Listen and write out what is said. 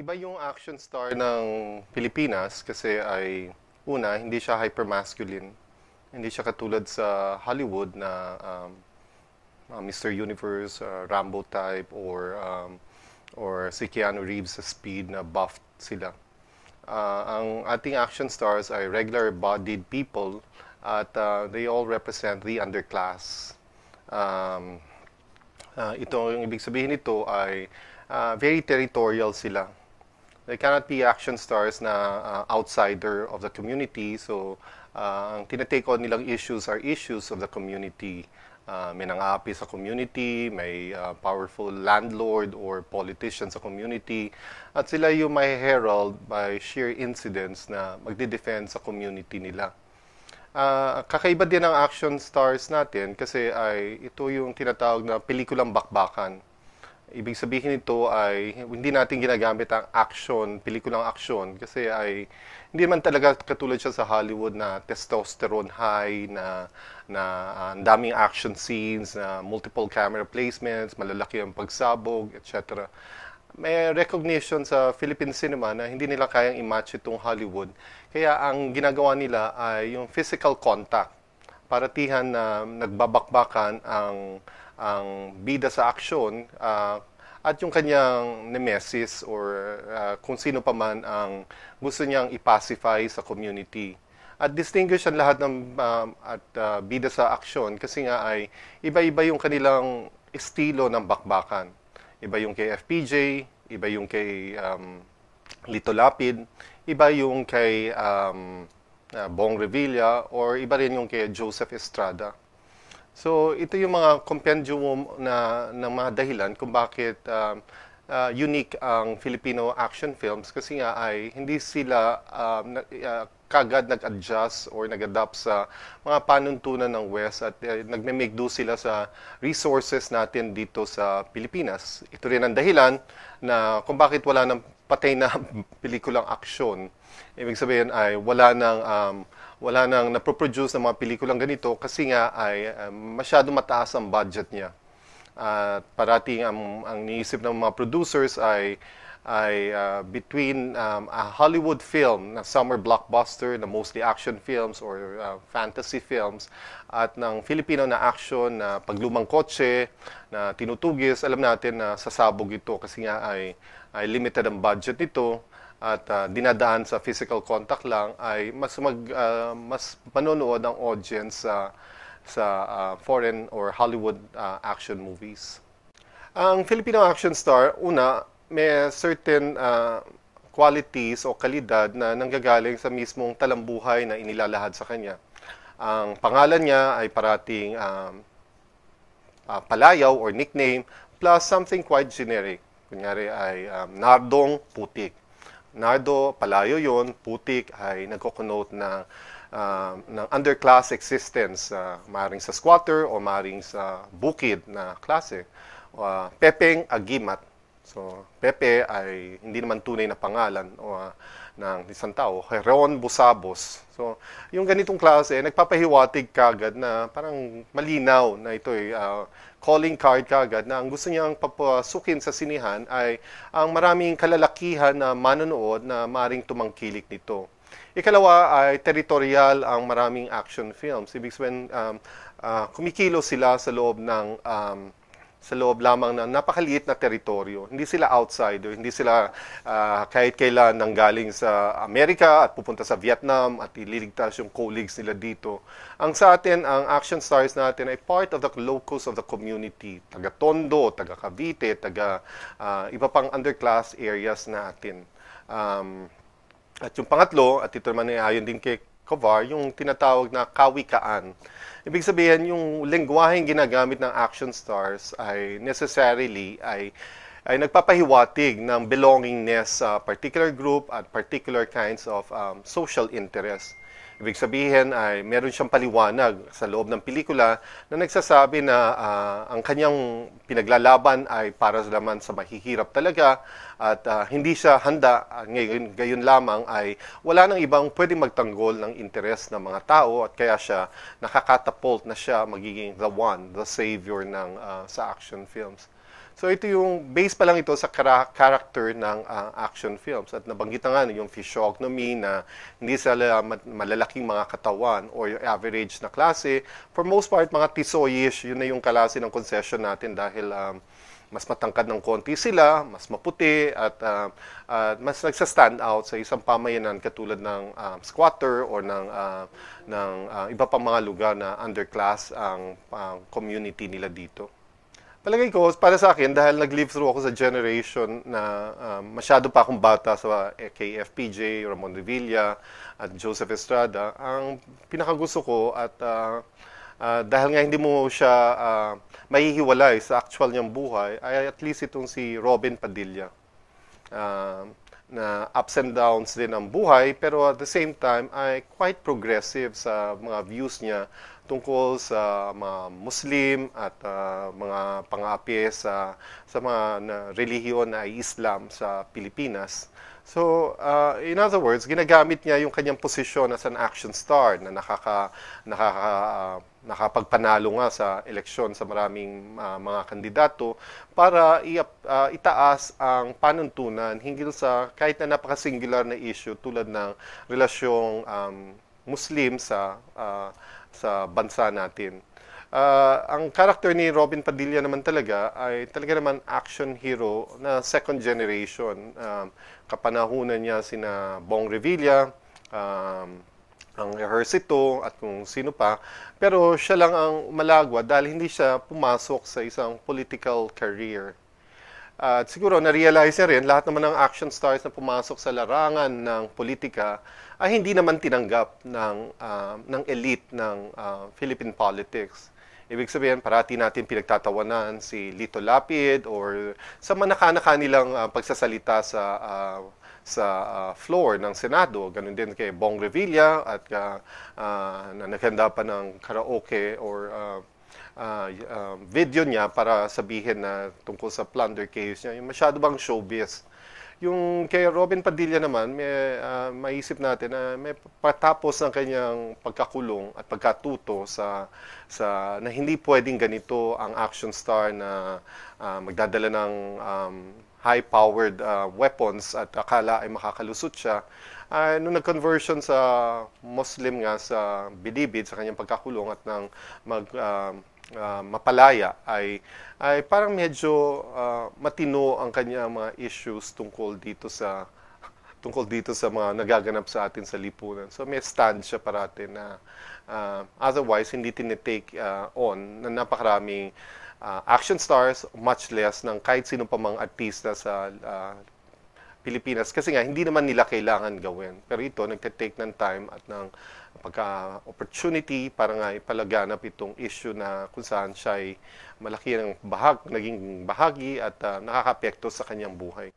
Iba yung action star ng Pilipinas kasi ay una, hindi siya hypermasculine. Hindi siya katulad sa Hollywood na um, uh, Mr. Universe, uh, Rambo type or um, or si Keanu Reeves sa Speed na buffed sila. Uh, ang ating action stars ay regular-bodied people at uh, they all represent the underclass. Um, uh, ito, yung ibig sabihin nito ay uh, very territorial sila They cannot be action stars na uh, outsider of the community. So, uh, ang tinatake on nilang issues are issues of the community. Uh, may nangapi sa community, may uh, powerful landlord or politician sa community. At sila yung may herald by sheer incidents na magde-defend sa community nila. Uh, kakaiba din ang action stars natin kasi ay ito yung tinatawag na pelikulang bakbakan Ibig sabihin nito ay hindi natin ginagamit ang action, pelikulang action kasi ay hindi man talaga katulad siya sa Hollywood na testosterone high na na uh, daming action scenes na multiple camera placements, malalaki ang pagsabog, etc. May recognition sa Philippine cinema na hindi nila kayang i-match itong Hollywood. Kaya ang ginagawa nila ay yung physical contact. Paratihan na nagbabakbakan ang ang bida sa aksyon uh, at yung kanyang nemesis or uh, kung sino pa man ang gusto niyang ipacify sa community. At distinguish ang lahat ng uh, at uh, bida sa aksyon kasi nga ay iba-iba yung kanilang estilo ng bakbakan. Iba yung kay FPJ, iba yung kay um, Lito Lapid, iba yung kay um, uh, Bong Revilla, or iba rin yung kay Joseph Estrada. So ito yung mga compendium na ng mga dahilan kung bakit um, uh, unique ang Filipino action films kasi nga ay hindi sila um, uh, kagad nag-adjust or nag-adapt sa mga panuntunan ng West at uh, eh, nagme-make do sila sa resources natin dito sa Pilipinas. Ito rin ang dahilan na kung bakit wala ng patay na pelikulang aksyon. Ibig sabihin ay wala nang um, wala nang napoproduce ng mga pelikulang ganito kasi nga ay um, masyado mataas ang budget niya. At uh, parating ang, ang niisip ng mga producers ay ay uh, between um, a Hollywood film na summer blockbuster na mostly action films or uh, fantasy films at ng Filipino na action na paglumang kotse na tinutugis alam natin na sasabog ito kasi nga ay, ay limited ang budget nito at uh, dinadaan sa physical contact lang ay mas mag uh, mas manonood ang audience sa sa uh, foreign or Hollywood uh, action movies. Ang Filipino action star una may certain uh, qualities o kalidad na nanggagaling sa mismong talambuhay na inilalahad sa kanya. Ang pangalan niya ay parating um, uh, palayaw or nickname plus something quite generic. Kunyari ay um, nardong putik. Nardo, palayo yon putik ay nagkoconnote na uh, ng underclass existence, uh, ah, maring sa squatter o maring sa bukid na klase. Uh, pepeng agimat So, Pepe ay hindi naman tunay na pangalan o, uh, ng isang tao, Heron Busabos. So, yung ganitong klase, nagpapahiwatig kagad na parang malinaw na ito ay uh, eh, ah, calling card kagad na ang gusto niyang papasukin sa sinihan ay ang maraming kalalakihan na manonood na maring tumangkilik nito. Ikalawa ay territorial ang maraming action films. Ibig sabihin, um, uh, kumikilo sila sa loob ng um, sa loob lamang ng napakaliit na teritoryo. Hindi sila outsider, hindi sila uh, kahit kailan nanggaling sa Amerika at pupunta sa Vietnam at ililigtas yung colleagues nila dito. Ang sa atin, ang action stars natin ay part of the locals of the community. Taga Tondo, taga Cavite, taga uh, iba pang underclass areas natin. Um, at yung pangatlo, at ito naman ay ayon din kay Kovar, yung tinatawag na kawikaan. Ibig sabihin, yung lengguwaheng ginagamit ng action stars ay necessarily ay ay nagpapahiwatig ng belongingness sa particular group at particular kinds of um, social interest. Ibig sabihin ay meron siyang paliwanag sa loob ng pelikula na nagsasabi na uh, ang kanyang pinaglalaban ay para naman sa mahihirap talaga at uh, hindi siya handa uh, ngayon gayon lamang ay wala nang ibang pwedeng magtanggol ng interes ng mga tao at kaya siya nakakatapult na siya magiging the one, the savior ng uh, sa action films. So ito yung base pa lang ito sa kara- character ng uh, action films at nabanggit na nga yung physiognomy na hindi sila malalaking mga katawan or yung average na klase. For most part mga tisoyish, yun na yung klase ng concession natin dahil um, mas matangkad ng konti sila, mas maputi at uh, uh, mas nagsa-stand out sa isang pamayanan katulad ng um, squatter or ng uh, ng uh, iba pang mga lugar na underclass ang uh, community nila dito. Palagay ko, para sa akin, dahil nag-live through ako sa generation na um, masyado pa akong bata sa eh, KFPJ, Ramon Revilla, at Joseph Estrada, ang pinakagusto ko at uh, uh, dahil nga hindi mo siya uh, mahihiwalay sa actual niyang buhay, ay at least itong si Robin Padilla. Uh, na ups and downs din ang buhay pero at the same time ay quite progressive sa mga views niya tungkol sa mga Muslim at uh, mga pang sa sa mga na relihiyon na Islam sa Pilipinas. So, uh, in other words, ginagamit niya yung kanyang posisyon as an action star na nakaka, nakaka, uh, nakapagpanalo nga sa eleksyon sa maraming uh, mga kandidato para i- uh, itaas ang panuntunan hinggil sa kahit na napaka-singular na issue tulad ng relasyong um, Muslim sa uh, sa bansa natin. Uh, ang character ni Robin Padilla naman talaga ay talaga naman action hero na second generation. Um, uh, kapanahunan niya sina Bong Revilla, um, ang Ejercito at kung sino pa. Pero siya lang ang malagwa dahil hindi siya pumasok sa isang political career. At siguro na-realize niya rin, lahat naman ng action stars na pumasok sa larangan ng politika ay hindi naman tinanggap ng, uh, ng elite ng uh, Philippine politics. Ibig sabihin, parati natin pinagtatawanan si Lito Lapid or sa manaka-naka nilang uh, pagsasalita sa uh, sa uh, floor ng Senado, ganun din kay Bong Revilla at uh, uh, na naghanda pa ng karaoke or uh, uh, uh, video niya para sabihin na tungkol sa plunder case niya. Yung masyado bang showbiz? Yung kay Robin Padilla naman, may, uh, maisip natin na uh, may patapos ang kanyang pagkakulong at pagkatuto sa, sa na hindi pwedeng ganito ang action star na uh, magdadala ng um, high-powered uh, weapons at akala ay makakalusot siya. Uh, nung nag-conversion sa Muslim nga sa Bidibid, sa kanyang pagkakulong at nang mag, uh, uh, mapalaya ay ay parang medyo uh, matino ang kanya mga issues tungkol dito sa tungkol dito sa mga nagaganap sa atin sa lipunan. So may stand siya parate na uh, otherwise hindi tinitake uh, on na napakaraming uh, action stars, much less ng kahit sino pa mang artista sa uh, Pilipinas kasi nga hindi naman nila kailangan gawin. Pero ito, nagte-take ng time at ng pagka-opportunity para nga ipalaganap itong issue na kung saan siya ay malaki ng bahag, naging bahagi at uh, ah, nakakapekto sa kanyang buhay.